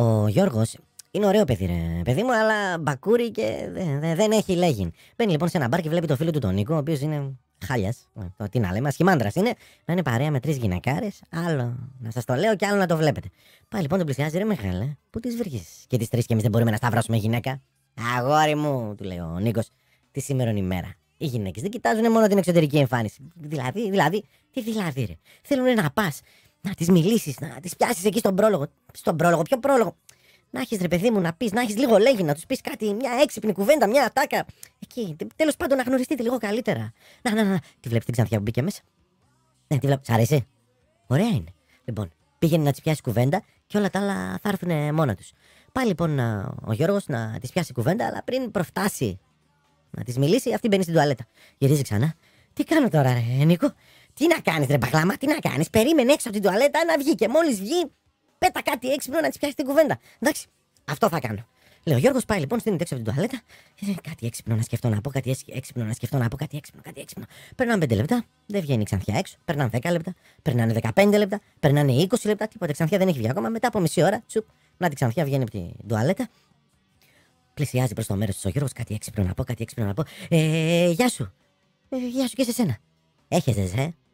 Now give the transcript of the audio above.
Ο Γιώργος είναι ωραίο παιδί, ρε παιδί μου, αλλά μπακούρι και δεν, δεν έχει λέγην. Μπαίνει λοιπόν σε ένα μπαρ και βλέπει το φίλο του τον Νίκο, ο οποίος είναι χάλιας. Ε, τι να λέμε, ασχημάντρας είναι. Να είναι παρέα με τρεις γυναικάρες. Άλλο να σας το λέω και άλλο να το βλέπετε. Πάει λοιπόν τον πλησιάζει, ρε χαλά, που τις βρήκε. Και τις τρεις και εμείς δεν μπορούμε να σταυρώσουμε γυναίκα. Αγόρι μου, του λέει ο Νίκος, τη σήμερα ημέρα. Οι γυναίκες δεν κοιτάζουν μόνο την εξωτερική εμφάνιση. Δηλαδή, δηλαδή, τι δηλαδή, ρε. Θέλουν να πας να τις μιλήσεις, να τις πιάσεις εκεί στον πρόλογο. Στον πρόλογο, ποιο πρόλογο. Να έχεις ρε παιδί μου να πεις, να έχεις λίγο λέγει, να τους πεις κάτι, μια έξυπνη κουβέντα, μια ατάκα. Εκεί, τέλος πάντων να γνωριστείτε λίγο καλύτερα. Να, να, να. Τη βλέπει την ξανθιά που μπήκε μέσα. Ναι, τη βλέπει. Σ' αρέσει. Ωραία είναι. Λοιπόν, πήγαινε να της πιάσει κουβέντα και όλα τα άλλα θα έρθουν μόνα τους. Πάει λοιπόν ε, ο Γιώργος να της πιάσει κουβέντα, αλλά πριν προφτάσει να της μιλήσει, αυτή μπαίνει στην τουαλέτα. Γυρίζει ξανά. Τι κάνω τώρα, ρε Νίκο. Τι να κάνεις, ρε μπαγλάμα, τι να κάνεις. Περίμενε έξω από την τουαλέτα να βγει και μόλις βγει, πέτα κάτι έξυπνο να της πιάσει την κουβέντα. Εντάξει, αυτό θα κάνω. Λέω, ο Γιώργος πάει λοιπόν, στείνεται έξω από την τουαλέτα. Ε, κάτι έξυπνο να σκεφτώ να πω, κάτι έξυπνο να σκεφτώ να πω, κάτι έξυπνο, κάτι έξυπνο. Περνάνε 5 λεπτά, δεν βγαίνει η ξανθιά έξω. Περνάνε 10 λεπτά, περνάνε 15 λεπτά, περνάνε 20 λεπτά, τίποτα. Η ξανθιά δεν έχει βγει ακόμα. Μετά από μισή ώρα, τσουπ, να τη ξανθιά βγαίνει από την τουαλέτα. Πλησιάζει προς το μέρος της ο Γιώργος, κάτι έξυπνο να πω, κάτι έξυπνο να πω. Ε, γεια σου. Ε, γεια σου και σε σένα. Έχεσαι, ε.